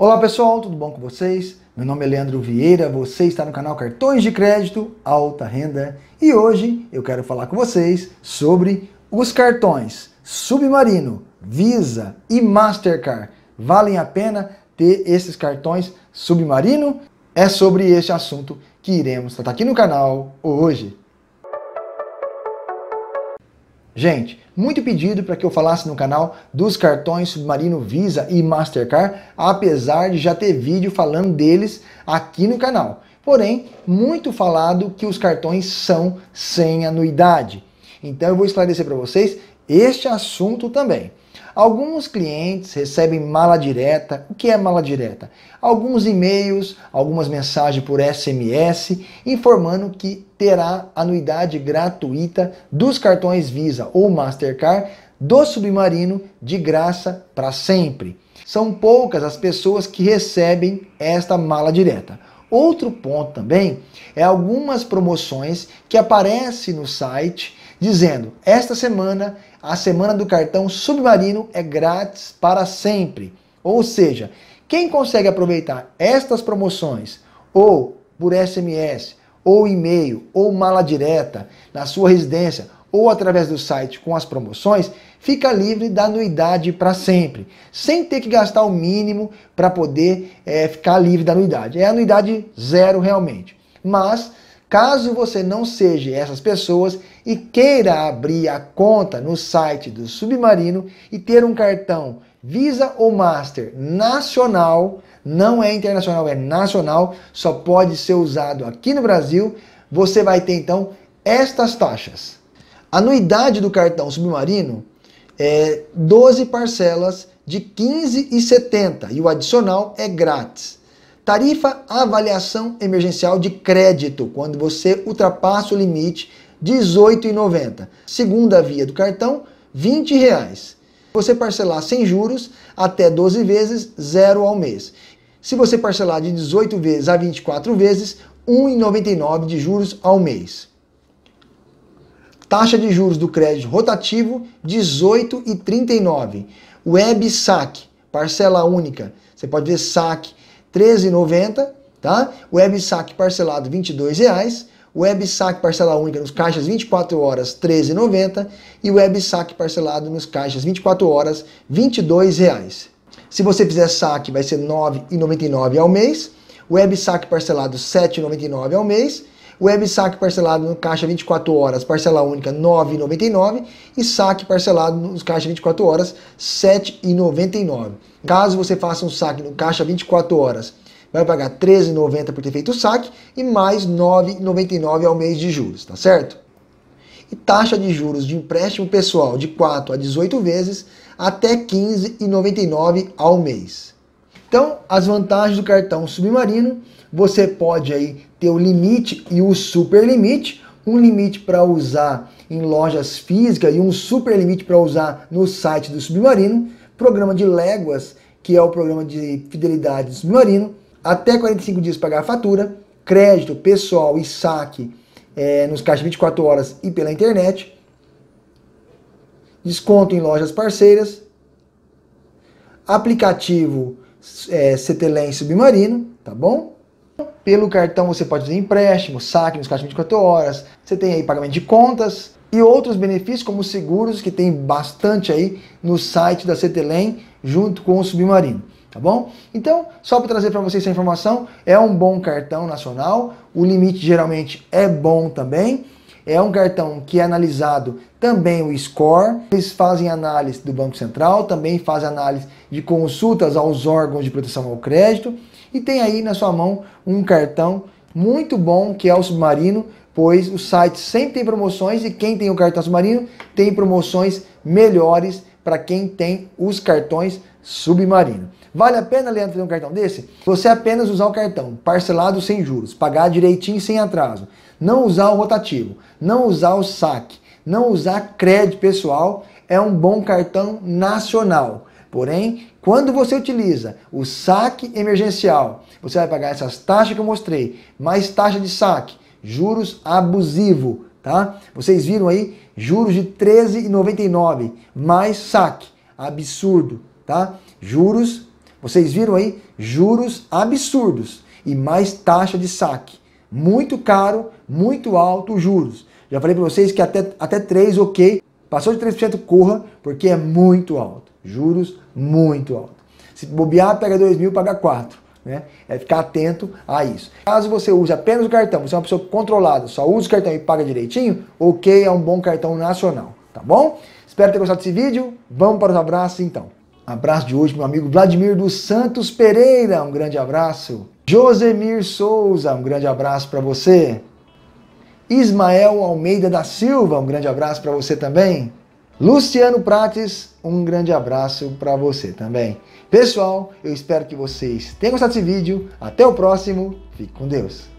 Olá pessoal, tudo bom com vocês? Meu nome é Leandro Vieira, você está no canal Cartões de Crédito Alta Renda e hoje eu quero falar com vocês sobre os cartões Submarino, Visa e Mastercard. Valem a pena ter esses cartões Submarino? É sobre este assunto que iremos tratar aqui no canal hoje. Gente, muito pedido para que eu falasse no canal dos cartões Submarino Visa e Mastercard, apesar de já ter vídeo falando deles aqui no canal. Porém, muito falado que os cartões são sem anuidade. Então eu vou esclarecer para vocês este assunto também. Alguns clientes recebem mala direta. O que é mala direta? Alguns e-mails, algumas mensagens por SMS informando que terá anuidade gratuita dos cartões Visa ou Mastercard do Submarino de graça para sempre. São poucas as pessoas que recebem esta mala direta. Outro ponto também é algumas promoções que aparecem no site dizendo: Esta semana, a semana do cartão submarino é grátis para sempre. Ou seja, quem consegue aproveitar estas promoções ou por SMS, ou e-mail, ou mala direta na sua residência, ou através do site com as promoções, fica livre da anuidade para sempre, sem ter que gastar o mínimo para poder é, ficar livre da anuidade. É anuidade zero realmente. Mas Caso você não seja essas pessoas e queira abrir a conta no site do Submarino e ter um cartão Visa ou Master nacional, não é internacional, é nacional, só pode ser usado aqui no Brasil, você vai ter então estas taxas. anuidade do cartão Submarino é 12 parcelas de 15,70 e o adicional é grátis. Tarifa avaliação emergencial de crédito, quando você ultrapassa o limite R$ 18,90. Segunda via do cartão, R$ 20,00. Você parcelar sem juros até 12 vezes, zero ao mês. Se você parcelar de 18 vezes a 24 vezes, R$ 1,99 de juros ao mês. Taxa de juros do crédito rotativo, 18,39. Web saque, parcela única. Você pode ver saque, 13,90, tá? Web saque parcelado R$ 22,00. Web saque parcela única nos caixas 24 horas R$ 13,90 e web saque parcelado nos caixas 24 horas R$ reais. Se você fizer saque vai ser R$ 9,99 ao mês, web saque parcelado R$ 7,99 ao mês Web saque parcelado no caixa 24 horas, parcela única 9,99 e saque parcelado no caixa 24 horas 7,99. Caso você faça um saque no caixa 24 horas, vai pagar 13,90 por ter feito o saque e mais 9,99 ao mês de juros, tá certo? E taxa de juros de empréstimo pessoal de 4 a 18 vezes até 15,99 ao mês. Então, as vantagens do cartão submarino, você pode aí ter o limite e o super limite, um limite para usar em lojas físicas e um super limite para usar no site do Submarino, programa de léguas, que é o programa de fidelidade do Submarino, até 45 dias pagar a fatura, crédito pessoal e saque é, nos caixas 24 horas e pela internet, desconto em lojas parceiras, aplicativo é, CTLEM Submarino, tá bom? Pelo cartão você pode fazer empréstimo, saque nos caixas 24 horas, você tem aí pagamento de contas e outros benefícios como seguros que tem bastante aí no site da CTLEM junto com o Submarino tá bom? Então, só para trazer para vocês essa informação, é um bom cartão nacional, o limite geralmente é bom também, é um cartão que é analisado também o score. Eles fazem análise do Banco Central, também fazem análise de consultas aos órgãos de proteção ao crédito. E tem aí na sua mão um cartão muito bom que é o Submarino, pois o site sempre tem promoções e quem tem o cartão Submarino tem promoções melhores para quem tem os cartões Submarino. Vale a pena, Leandro, fazer um cartão desse? Você apenas usar o cartão parcelado sem juros, pagar direitinho sem atraso, não usar o rotativo, não usar o saque, não usar crédito pessoal, é um bom cartão nacional. Porém, quando você utiliza o saque emergencial, você vai pagar essas taxas que eu mostrei, mais taxa de saque, juros abusivo, tá? Vocês viram aí, juros de 13,99 mais saque, absurdo, tá? Juros vocês viram aí? Juros absurdos e mais taxa de saque. Muito caro, muito alto os juros. Já falei para vocês que até, até 3, ok. Passou de 3%, corra, porque é muito alto. Juros muito alto. Se bobear, pega 2 mil, paga 4. Né? É ficar atento a isso. Caso você use apenas o cartão, você é uma pessoa controlada, só usa o cartão e paga direitinho, ok, é um bom cartão nacional, tá bom? Espero ter gostado desse vídeo. Vamos para os abraços então. Abraço de hoje, meu amigo Vladimir dos Santos Pereira, um grande abraço. Josemir Souza, um grande abraço para você. Ismael Almeida da Silva, um grande abraço para você também. Luciano Prates, um grande abraço para você também. Pessoal, eu espero que vocês tenham gostado desse vídeo. Até o próximo. Fique com Deus.